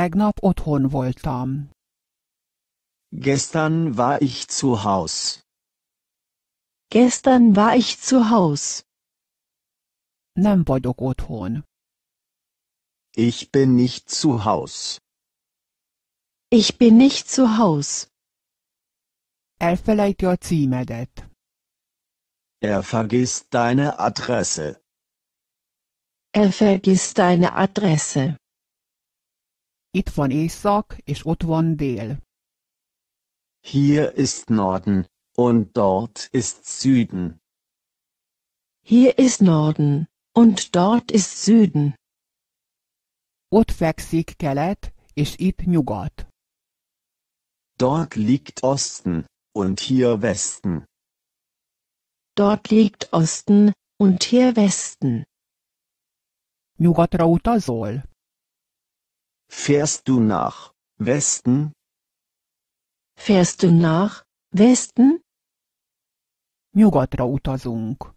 Tegnap otthon voltam. Gestern war ich zu Haus. Gestern war ich zu Haus. Nem vagyok otthon. Ich bin nicht zu Haus. Ich bin nicht zu Haus. Elfelejti a címedet. Er vergisst deine Adresse. Er vergisst deine Adresse. Itt van Észak és ott van Dél. Hier ist Norden, und dort ist Süden. Hier ist Norden, und dort ist Süden. Ott fekszik kelet, és itt nyugat. Dort liegt Osten, und hier Westen. Dort liegt Osten, und hier Westen. Nyugatra utazol? Fährst du nach Westen? Fährst du nach Westen? Nyugatra utazunk.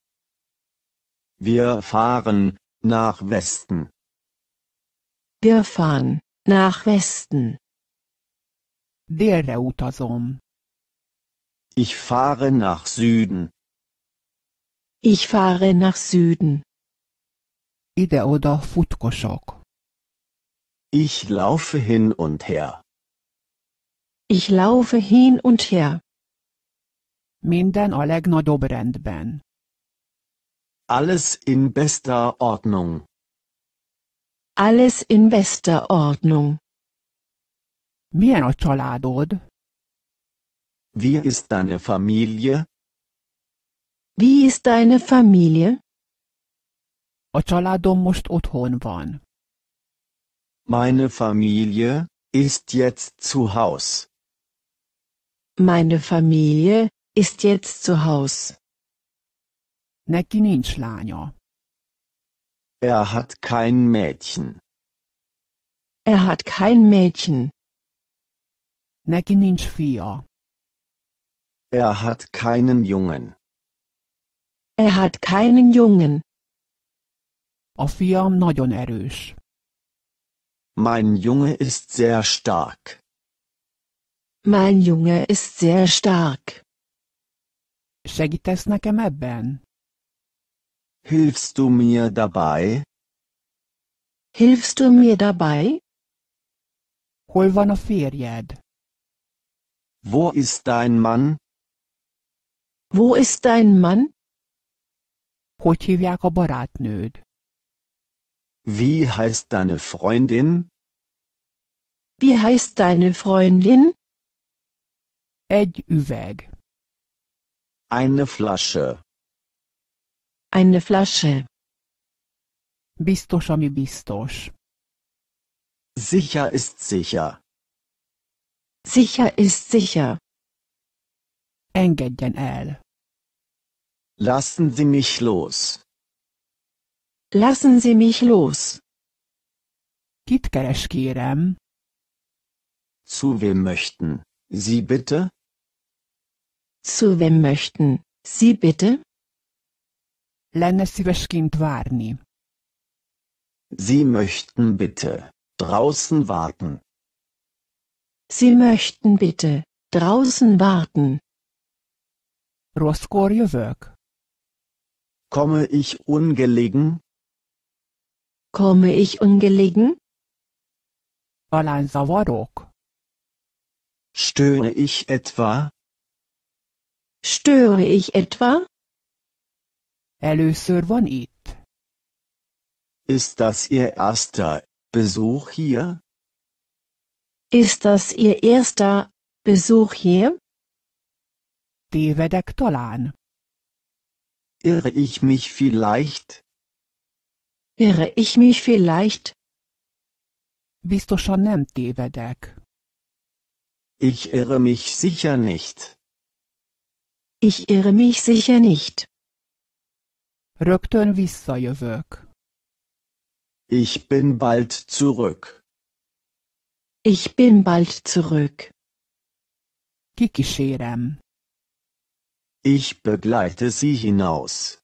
Wir fahren nach Westen. Wir fahren nach Westen. Délre utazom. Ich fahre nach Süden. Ich fahre nach Süden. Ide oda futkosok. Ich laufe hin und her. Ich laufe hin und her. Minden a legnagyobb rendben. Alles in bester Ordnung. Alles in bester Ordnung. Milyen a családod? Wie ist deine Familie? Wie ist deine Familie? A családom most otthon van. Meine Familie ist jetzt zu Haus. Meine Familie ist jetzt zu Haus. Er hat kein Mädchen. Er hat kein Mädchen. Er hat keinen Jungen. Er hat keinen Jungen. A fiam nagyon erős. Mein Junge ist sehr stark. Mein Junge ist sehr stark. Segítesz nekem ebben? Hilfst du mir dabei? Hilfst du mir dabei? Hol van a férjed? Wo ist dein Mann? Wo ist dein Mann? Hogy hívják a barátnőd? Wie heißt deine Freundin? Wie heißt deine Freundin? Egy üveg. Eine Flasche. Eine Flasche. Biztos, ami biztos. Sicher ist sicher. Sicher ist sicher. Engedjen el. Lassen Sie mich los. Lassen Sie mich los. Kit keres kérem? Zu wem möchten Sie bitte? Zu wem möchten Sie bitte? Sie möchten bitte draußen warten. Sie möchten bitte draußen warten. Roskor Komme ich ungelegen? Komme ich ungelegen? Allein zavarok. Störe ich etwa? Störe ich etwa? Először van itt. Ist das Ihr erster Besuch hier? Ist das Ihr erster Besuch hier? Tévedek talán. Irre ich mich vielleicht? Irre ich mich vielleicht? Biztosan nem tévedek. Ich irre mich sicher nicht. Ich irre mich sicher nicht. Rögtön visszajövök. Ich bin bald zurück. Ich bin bald zurück. Kikísérem. Ich begleite sie hinaus.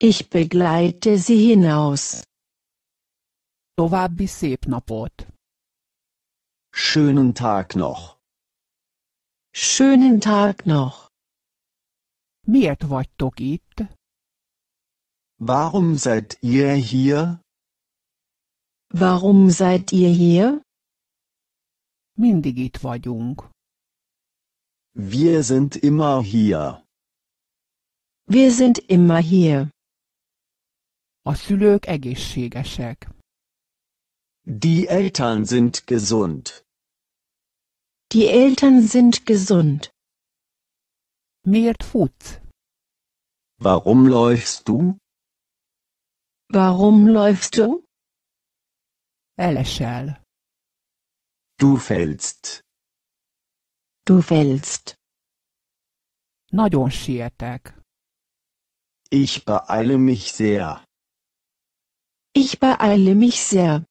Ich begleite sie hinaus. További szép napot. Schönen Tag noch. Schönen Tag noch. Miért vagytok itt? Warum seid ihr hier? Warum seid ihr hier? Mindig itt vagyunk. Wir sind immer hier. Wir sind immer hier. A szülők egészségesek. Die Eltern sind gesund. Die Eltern sind gesund. Mir tut's. Warum läufst du? Warum läufst du? Elesel. Du fällst. Du fällst. Nagyon sietek. Ich beeile mich sehr. Ich beeile mich sehr.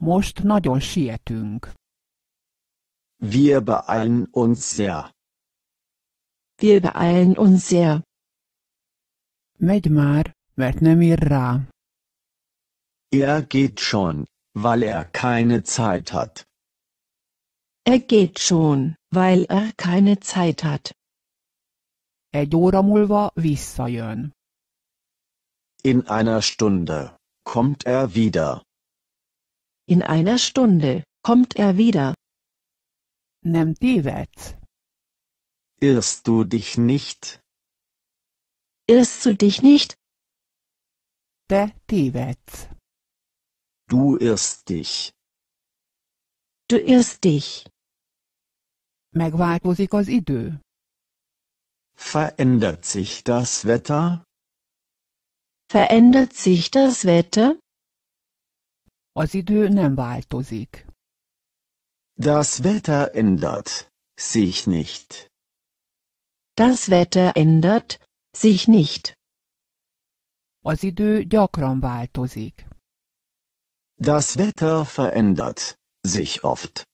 Most nagyon sietünk. Wir beeilen uns sehr. Wir beeilen uns sehr. Medmar, mert nem irra. Er geht schon, weil er keine Zeit hat. Er geht schon, weil er keine Zeit hat. Egy óra múlva visszajön. In einer Stunde kommt er wieder. In einer Stunde kommt er wieder. Nimm die Welt. Irrst du dich nicht? Irrst du dich nicht? Der Tibet. Du irrst dich. Du irrst dich. Megváltozik az idő. Verändert sich das Wetter? Verändert sich das Wetter? Az idő nem változik. Das Wetter ändert sich nicht. Das Wetter ändert sich nicht. Az idő gyakran változik. Das Wetter verändert sich oft.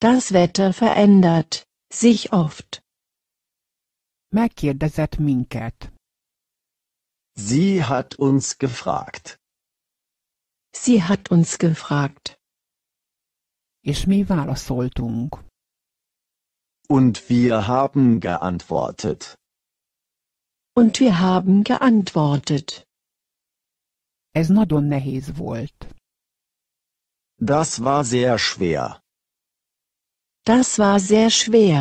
Das Wetter verändert sich oft. Megkérdezett minket. Sie hat uns gefragt. Sie hat uns gefragt és mi válaszoltunk. Und wir haben geantwortet. Und wir haben geantwortet. Ez nagyon nehéz volt. Das war sehr schwer. Das war sehr schwer.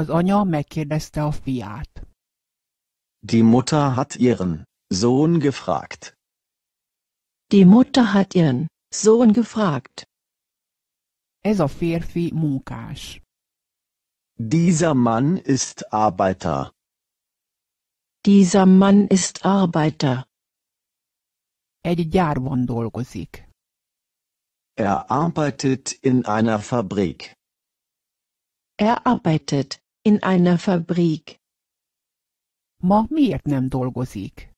Az anya megkérdezte a fiát. Die Mutter hat ihren Sohn gefragt. Die Mutter hat ihren Sohn gefragt. Ez a férfi munkás. Dieser Mann ist Arbeiter. Dieser Mann ist Arbeiter. Egy gyárban dolgozik. Er arbeitet in einer Fabrik. Er arbeitet in einer Fabrik. Ma miért nem dolgozik?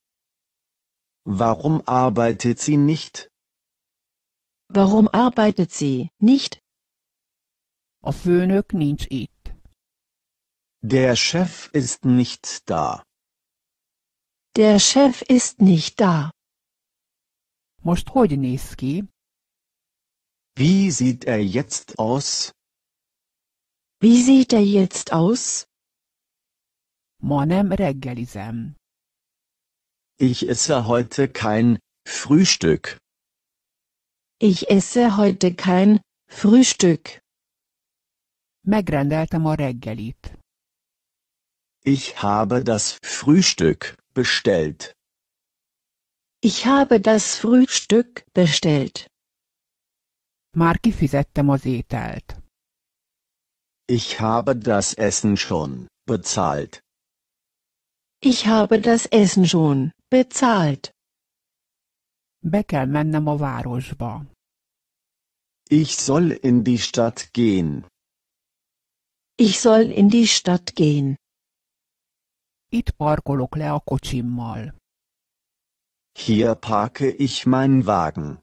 Warum arbeitet sie nicht? Warum arbeitet sie nicht? A főnök nincs itt. Der Chef ist nicht da. Der Chef ist nicht da. Most hogy néz ki? Wie sieht er jetzt aus? Wie sieht er jetzt aus? Ma nem reggelizem. Ich esse heute kein Frühstück. Ich esse heute kein Frühstück. Megrendeltem a reggelit. Ich habe das Frühstück bestellt. Ich habe das Frühstück bestellt. Már kifizettem az ételt. Ich habe das Essen schon bezahlt. Ich habe das Essen schon bezahlt. Be kell mennem a városba. Ich soll in die Stadt gehen. Ich soll in die Stadt gehen. Itt parkolok le a kocsimmal. Hier parke ich meinen Wagen.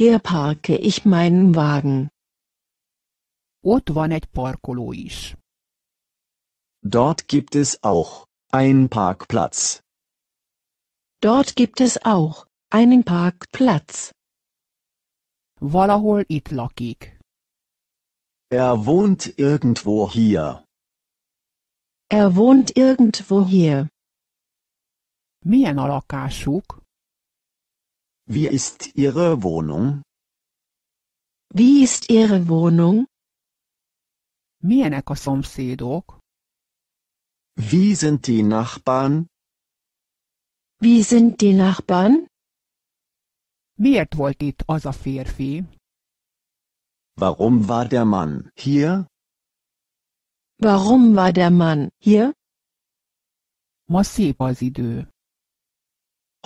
Hier parke ich meinen Wagen. Ott van egy parkoló is. Dort gibt es auch einen Parkplatz. Dort gibt es auch einen Parkplatz. Valahol itt lakik. Er wohnt irgendwo hier. Er wohnt irgendwo hier. Milyen a lakásuk? Wie ist Ihre Wohnung? Wie ist Ihre Wohnung? Milyenek a szomszédok? Wie sind die Nachbarn? Wie sind die Nachbarn? Miért volt itt az a férfi? Warum war der Mann hier? Warum war der Mann hier?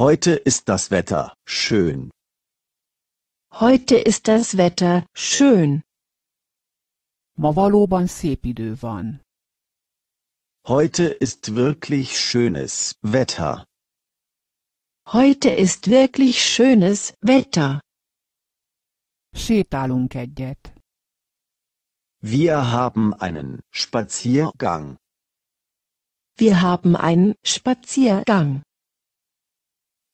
Heute ist das Wetter schön. Heute ist das Wetter schön. Heute ist wirklich schönes Wetter. Heute ist wirklich schönes Wetter. Sétálunk egyet. Wir haben einen Spaziergang. Wir haben einen Spaziergang.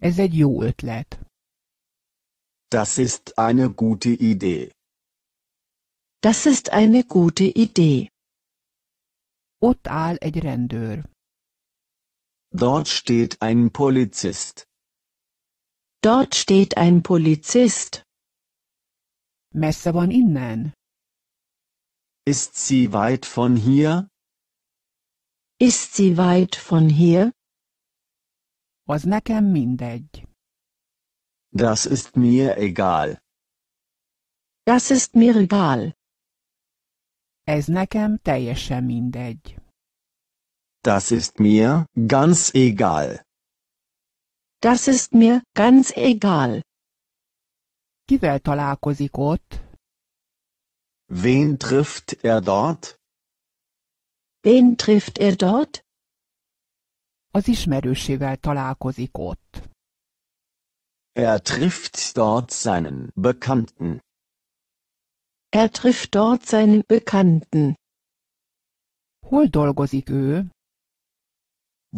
Ez egy jó ötlet. Das ist eine gute Idee. Das ist eine gute Idee. Ott áll egy rendőr. Dort steht ein Polizist. Dort steht ein Polizist. Messze von innen. Ist sie weit von hier? Ist sie weit von hier? Az nekem mindegy. Das ist mir egal. Das ist mir egal. Ez nekem teljesen mindegy. Das ist mir ganz egal. Das ist mir ganz egal. Kivel találkozik ott? Wen trifft er dort? Wen trifft er dort? Az ismerősével találkozik ott. Er trifft dort seinen Bekannten. Er trifft dort seinen Bekannten. Hol dolgozik ő?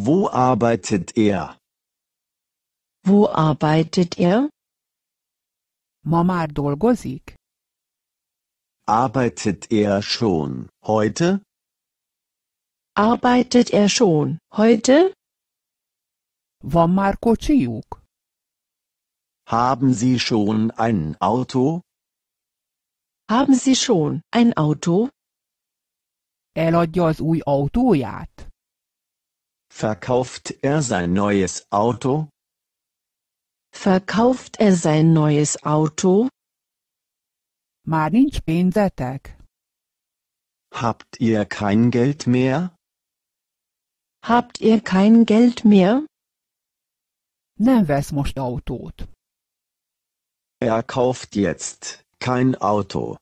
Wo arbeitet er? Wo arbeitet er? Ma már dolgozik? Arbeitet er schon heute? Arbeitet er schon heute? Van már kocsijuk? Haben Sie schon ein Auto? Haben Sie schon ein Auto? Eladja az új autóját? Verkauft er sein neues Auto? Verkauft er sein neues Auto? Már nincs pénzetek. Habt ihr kein Geld mehr? Habt ihr kein Geld mehr? Nem vesz most autót. Er kauft jetzt kein Auto.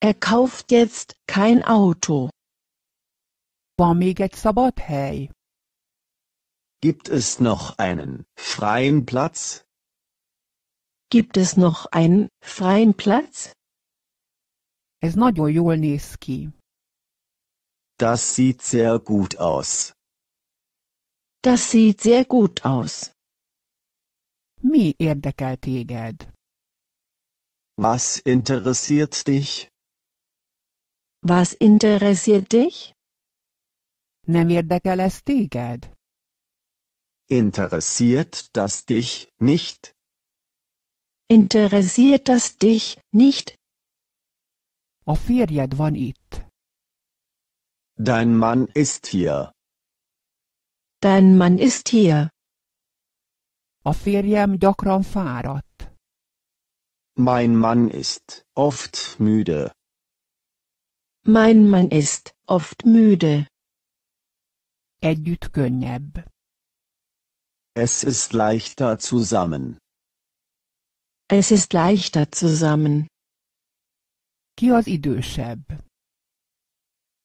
Er kauft jetzt kein Auto. Van még egy szabad hely. Gibt es noch einen freien Platz? Gibt es noch einen freien Platz? Ez nagyon jól néz ki. Das sieht sehr gut aus. Das sieht sehr gut aus. Mi érdekel téged? Was interessiert dich? Was interessiert dich? Nem érdekel ez téged? Interessiert das dich nicht? Interessiert das dich nicht? A férjed van itt. Dein Mann ist hier. Dein Mann ist hier. A férjem gyakran fáradt. Mein Mann ist oft müde. Mein Mann ist oft müde. Együtt könnyebb. Es ist leichter zusammen. Es ist leichter zusammen. Ki az idősebb?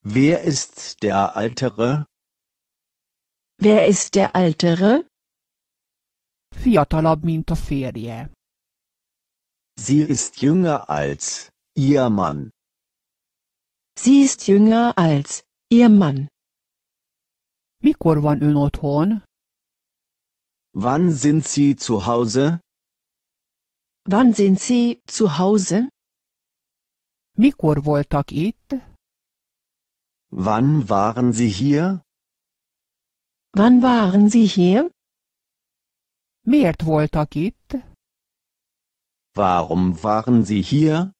Wer ist der Altere? Wer ist der Ältere? Fiatalabb, mint a férje. Sie ist jünger als ihr Mann. Sie ist jünger als ihr Mann. Mikor van ön otthon? Wann sind Sie zu Hause? Wann sind Sie zu Hause? Mikor voltak itt? Wann waren Sie hier? Wann waren Sie hier? Miért voltak itt? Warum waren Sie hier?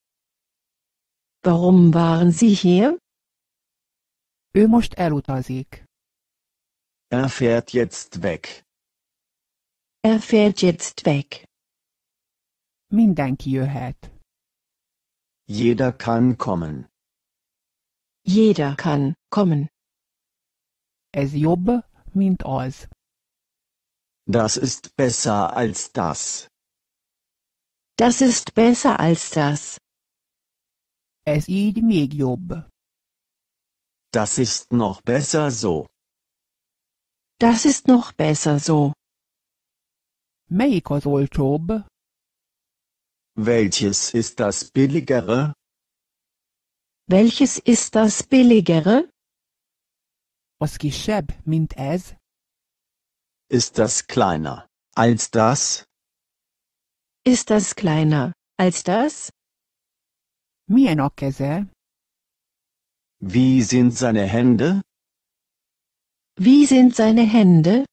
Warum waren Sie hier? Ő most elutazik. Er fährt jetzt weg. Er fährt jetzt weg. Mindenki jöhet. Jeder kann kommen. Jeder kann kommen. Ez jobb, mint az. Das ist besser als das. Das ist besser als das. Ez így még jobb. Das ist noch besser so. Das ist noch besser so. Melyik az Welches ist das billigere? Welches ist das billigere? Az kisebb, mint ez? Ist das kleiner als das? Ist das kleiner als das? Milyen a keze? Wie sind seine Hände? Wie sind seine Hände?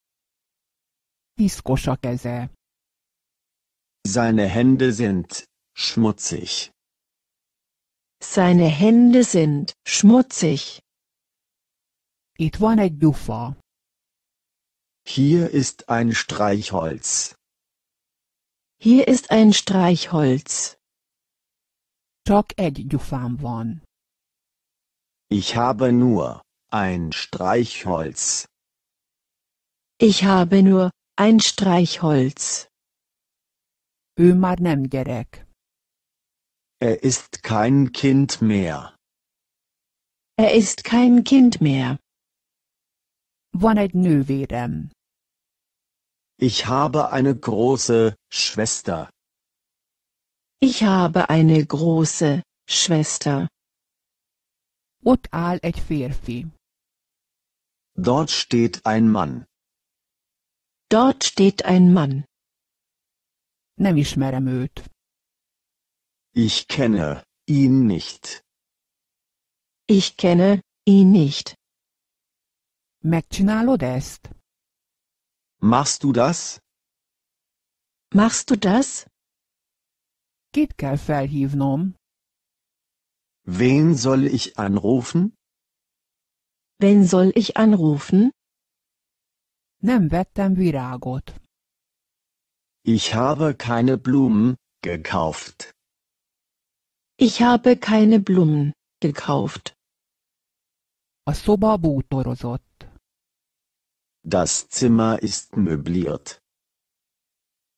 Diskoshokese. Seine Hände sind schmutzig. Seine Hände sind schmutzig. Itt van egy gyufa. Hier ist ein Streichholz. Hier ist ein Streichholz. Csak egy gyufám van. Ich habe nur ein Streichholz. Ich habe nur ein Streichholz. Ömer nem gerek. Er ist kein Kind mehr. Er ist kein Kind mehr. Van egy nővérem. Ich habe eine große Schwester. Ich habe eine große Schwester. Ott áll egy férfi. Dort steht ein Mann. Dort steht ein Mann. Nem ismerem őt. Ich kenne ihn nicht. Ich kenne ihn nicht. Megcsinálod ezt? Machst du das? Machst du das? Kit kell felhívnom? Wen soll ich anrufen? Wen soll ich anrufen? Nem vettem virágot. Ich habe keine Blumen gekauft. Ich habe keine Blumen gekauft. A szoba bútorozott. Das Zimmer ist möbliert.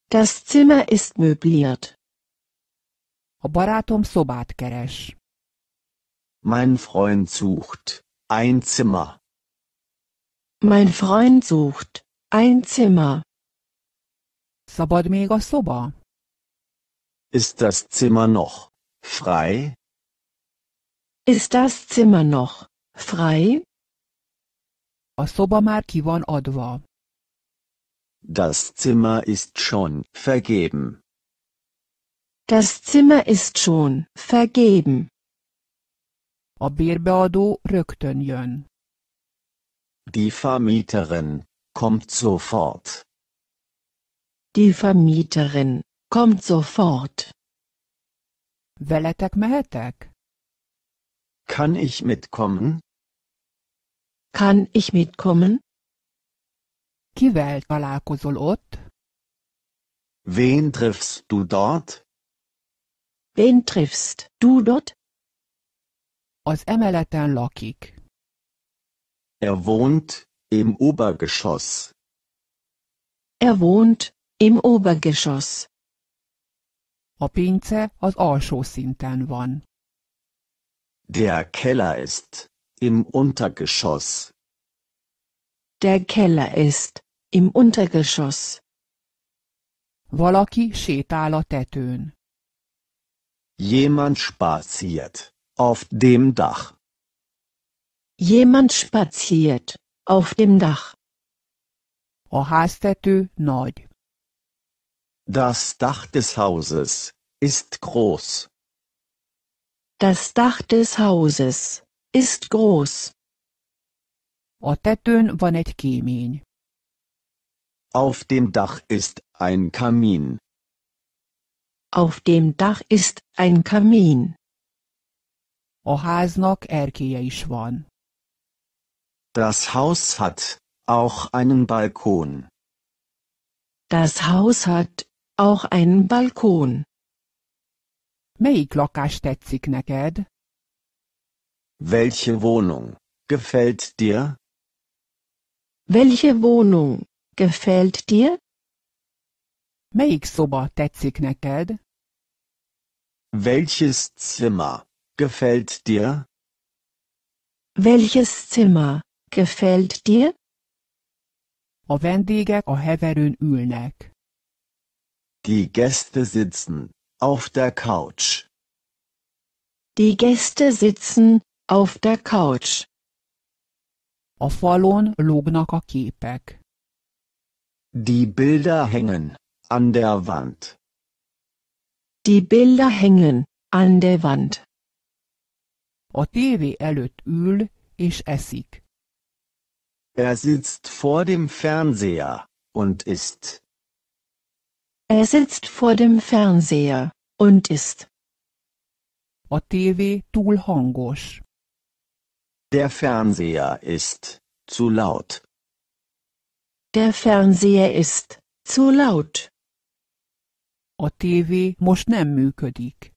Das Zimmer ist möbliert. A barátom szobát keres. Mein Freund sucht ein Zimmer. Mein Freund sucht ein Zimmer. Szabad még a szoba? Ist das Zimmer noch frei? Ist das Zimmer noch frei? A szoba már ki van adva. Das Zimmer ist schon vergeben. Das Zimmer ist schon vergeben. A bérbeadó rögtön jön. Die Vermieterin kommt sofort. Die Vermieterin kommt sofort. Veletek mehetek? Kann ich mitkommen? Kann ich mitkommen? Kivel találkozol ott? Wen triffst du dort? Wen triffst du dort? Az emeleten lakik. Er wohnt im Obergeschoss. Er wohnt im Obergeschoss. A pince az alsó szinten van. Der Keller ist im Untergeschoss. Der Keller ist im Untergeschoss. Valaki sétál a tetőn. Jemand spaziert auf dem Dach. Jemand spaziert auf dem Dach. Das Dach des Hauses ist groß. Das Dach des Hauses ist groß. A tetőn van egy kémény. Auf dem Dach ist ein Kamin. Auf dem Dach ist ein Kamin. A háznak erkélye is van. Das Haus hat auch einen Balkon. Das Haus hat auch einen Balkon. Melyik lakást tetszik neked? Welche Wohnung gefällt dir? Welche Wohnung gefällt dir? Melyik szoba tetszik neked? Welches Zimmer gefällt dir? Welches Zimmer Gefällt dir? A vendégek a heverőn ülnek. Die Gäste sitzen auf der Couch. Die Gäste sitzen auf der Couch. A falon lógnak a képek. Die Bilder hängen an der Wand. Die Bilder hängen an der Wand. A tévé előtt ül és eszik. Er sitzt vor dem Fernseher und ist. Er sitzt vor dem Fernseher und isst. A tévé túl hangos. Der Fernseher ist zu laut. Der Fernseher ist zu laut. A tévé most nem működik.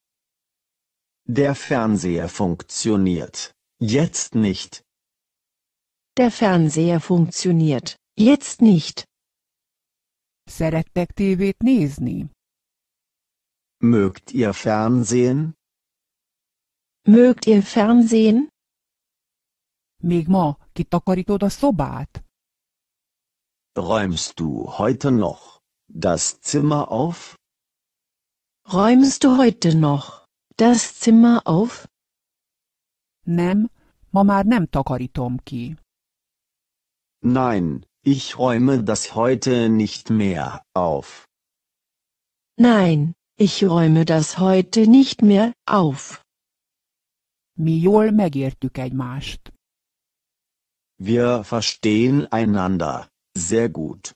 Der Fernseher funktioniert jetzt nicht. Der Fernseher funktioniert jetzt nicht. Szerettek tévét nézni. Mögt ihr Fernsehen? Mögt ihr Fernsehen? Még ma kitakarítod a szobát? Räumst du heute noch das Zimmer auf? Räumst du heute noch das Zimmer auf? Nem, ma már nem takarítom ki. Nein, ich räume das heute nicht mehr auf. Nein, ich räume das heute nicht mehr auf. Mi jól megértjük egymást. Wir verstehen einander sehr gut.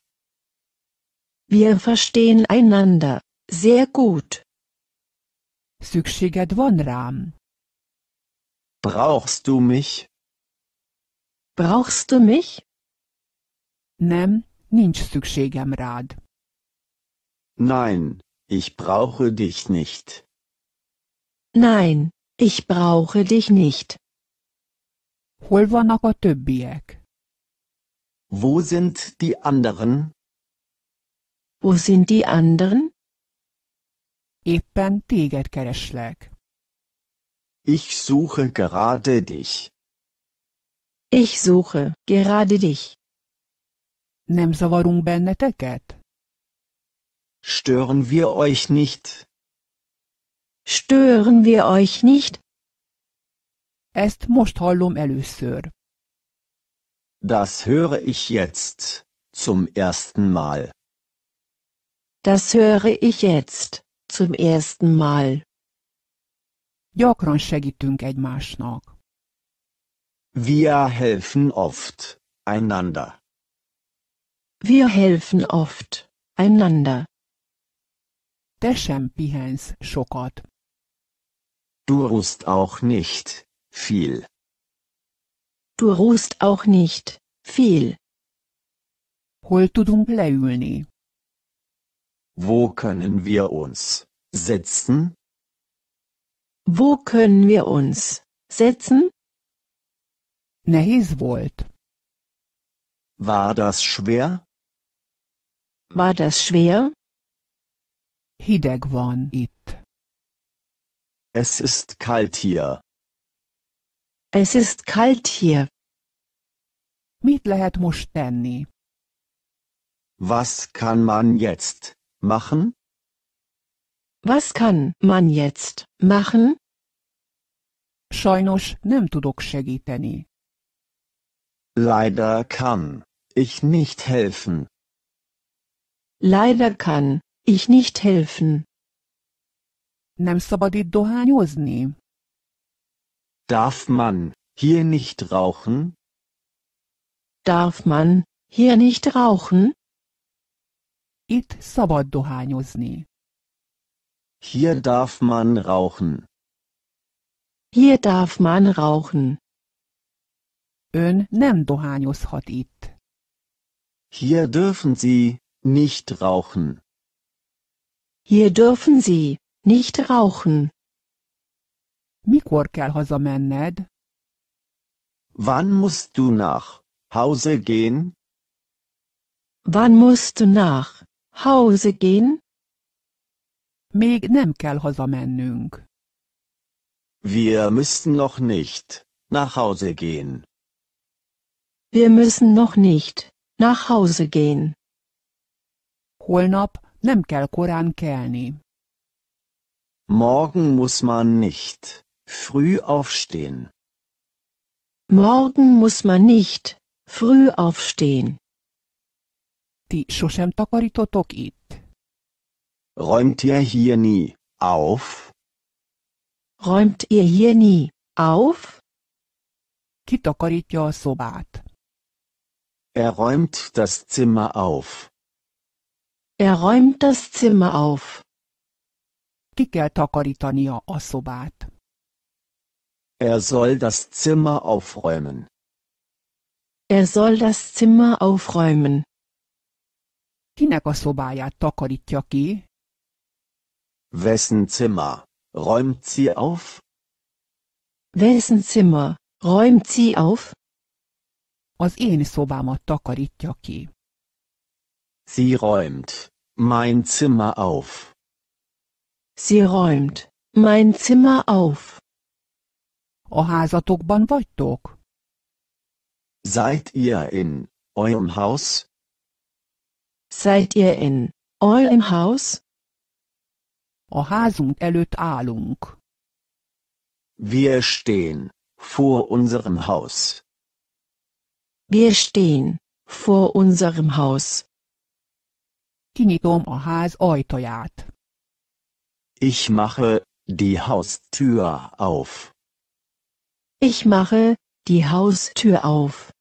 Wir verstehen einander sehr gut. Szükséged van rám. Brauchst du mich? Brauchst du mich? Nem, nincs szükségem rád. Nein, ich brauche dich nicht. Nein, ich brauche dich nicht. Hol vannak a többiek? Wo sind die anderen? Wo sind die anderen? Éppen téged kereslek. Ich suche gerade dich. Ich suche gerade dich. Nem zavarunk benneteket? Stören wir euch nicht? Stören wir euch nicht? Ezt most hallom először. Das höre ich jetzt zum ersten Mal. Das höre ich jetzt zum ersten Mal. Gyakran segítünk egymásnak. Wir helfen oft einander. Wir helfen oft einander. Te sem pihensz sokat. Du ruhst auch nicht viel. Du ruhst auch nicht viel. Hol tudunk leülni? Wo können wir uns setzen? Wo können wir uns setzen? Nehéz volt. War das schwer? War das schwer? Hideg van itt. Es ist kalt hier. Es ist kalt hier. Mit lehet most tenni? Was kann man jetzt machen? Was kann man jetzt machen? Sajnos nem tudok segíteni. Leider kann ich nicht helfen. Leider kann ich nicht helfen. Nem szabad itt dohányozni. Darf man hier nicht rauchen? Darf man hier nicht rauchen? Itt szabad dohányozni. Hier darf man rauchen. Hier darf man rauchen. Ön nem dohányozhat itt. Hier dürfen Sie nicht rauchen. Hier dürfen Sie nicht rauchen. Mikor kell hazamenned? Wann musst du nach Hause gehen? Wann musst du nach Hause gehen? Még nem kell hazamennünk. Wir müssen noch nicht nach Hause gehen. Wir müssen noch nicht nach Hause gehen. Holnap nem kell korán kelni. Morgen muss man nicht früh aufstehen. Morgen muss man nicht früh aufstehen. Ti sosem takarítotok itt. Räumt ihr hier nie auf? Räumt ihr hier nie auf? Ki takarítja a szobát? Er räumt das Zimmer auf. Er räumt das Zimmer auf. Ki kell takarítania a szobát. Er soll das Zimmer aufräumen. Er soll das Zimmer aufräumen. Kinek a szobáját takarítja ki? Wessen Zimmer räumt sie auf? Wessen Zimmer räumt sie auf? Az én szobámat takarítja ki. Sie räumt mein Zimmer auf. Sie räumt mein Zimmer auf. A házatokban vagytok? Seid ihr in eurem Haus? Seid ihr in eurem Haus? A házunk előtt állunk. Wir stehen vor unserem Haus. Wir stehen vor unserem Haus. Kinyitom a ház ajtaját. Ich mache die Haustür auf. Ich mache die Haustür auf.